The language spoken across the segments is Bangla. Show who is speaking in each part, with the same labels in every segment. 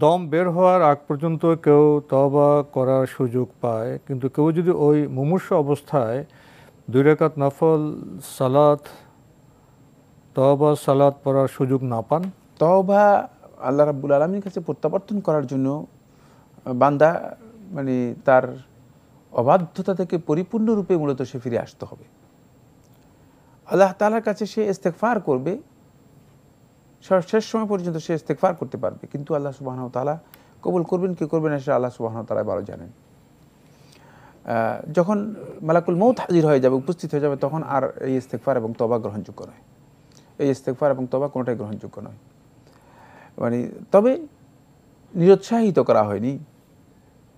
Speaker 1: দম বের হওয়ার আগ পর্যন্ত কেউ তবা করার সুযোগ পায় কিন্তু কেউ যদি ওই মুমূর্ষ অবস্থায় দুই রেখাত নফল সালাত তবা সালাত পড়ার সুযোগ না পান
Speaker 2: তবা আল্লাহ রাবুল আলমীর কাছে প্রত্যাবর্তন করার জন্য বান্দা মানে তার অবাধ্যতা থেকে পরিপূর্ণরূপে মূলত সে ফিরে আসতে হবে আল্লাহ তালার কাছে সে ইস্তেকফার করবে শেষ সময় পর্যন্ত সে ইস্তেকফার করতে পারবে কিন্তু আল্লাহ সুবাহন তালা কবুল করবেন কি করবেন সে আল্লাহ সুবাহন তালা ভালো জানেন যখন মালাকুল মৌত হাজির হয়ে যাবে উপস্থিত হয়ে যাবে তখন আর এই ইস্তেকফার এবং তবা গ্রহণযোগ্য নয় এই ইস্তেকফার এবং তবা কোনোটাই গ্রহণযোগ্য নয় মানে তবে নিরুৎসাহিত করা হয়নি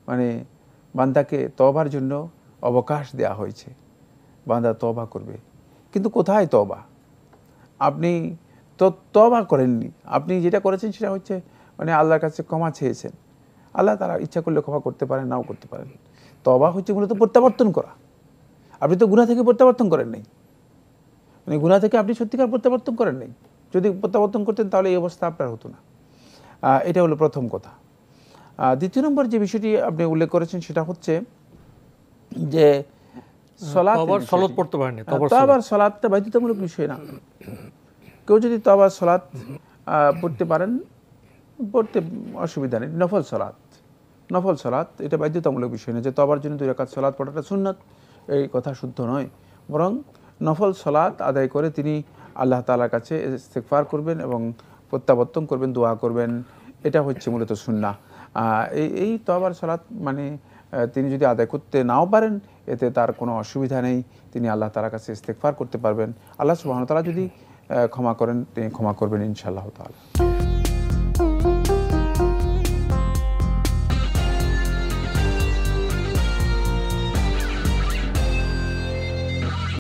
Speaker 2: মানে বান্দাকে তবার জন্য অবকাশ দেয়া হয়েছে বান্দা তবা করবে কিন্তু কোথায় তবা আপনি তো তবা করেননি আপনি যেটা করেছেন সেটা হচ্ছে মানে আল্লাহর কাছে ক্ষমা চেয়েছেন আল্লাহ তারা ইচ্ছা করলে ক্ষমা করতে পারেন নাও করতে পারেন তবা হচ্ছে মূলত প্রত্যাবর্তন করা আপনি তো গুণা থেকে প্রত্যাবর্তন করেন নাই মানে গুণা থেকে আপনি সত্যিকার প্রত্যাবর্তন করেন নাই যদি প্রত্যাবর্তন করতেন তাহলে এই অবস্থা আপনার হতো না এটা হলো প্রথম কথা দ্বিতীয় নম্বর যে বিষয়টি আপনি উল্লেখ করেছেন সেটা হচ্ছে যে
Speaker 1: সলাৎ পড়তে পারেন আবার হ্যাঁ,
Speaker 2: সলাৎটা বাধ্যতামূলক বিষয় না কেউ যদি তবা সলাত পড়তে পারেন পড়তে অসুবিধা নেই নফল সলাত নফল সলাত এটা বাধ্যতামূলক বিষয় না যে তবার জন্য দুই রাকাত সলাদ পড়াটা সুন্নাত এই কথা শুদ্ধ নয় বরং নফল সলাত আদায় করে তিনি আল্লাহ তালার কাছে ইস্তেকফার করবেন এবং প্রত্যাবর্তন করবেন দোয়া করবেন এটা হচ্ছে মূলত সুন্না এই এই তবার সলাত মানে তিনি যদি আদায় করতে নাও পারেন এতে তার কোনো অসুবিধা নেই তিনি আল্লাহ তালার কাছে ইস্তেকফার করতে পারবেন আল্লাহ সুবাহতালা যদি ক্ষমা করেন তিনি ক্ষমা করবেন ইনশাআল্লাহ তালা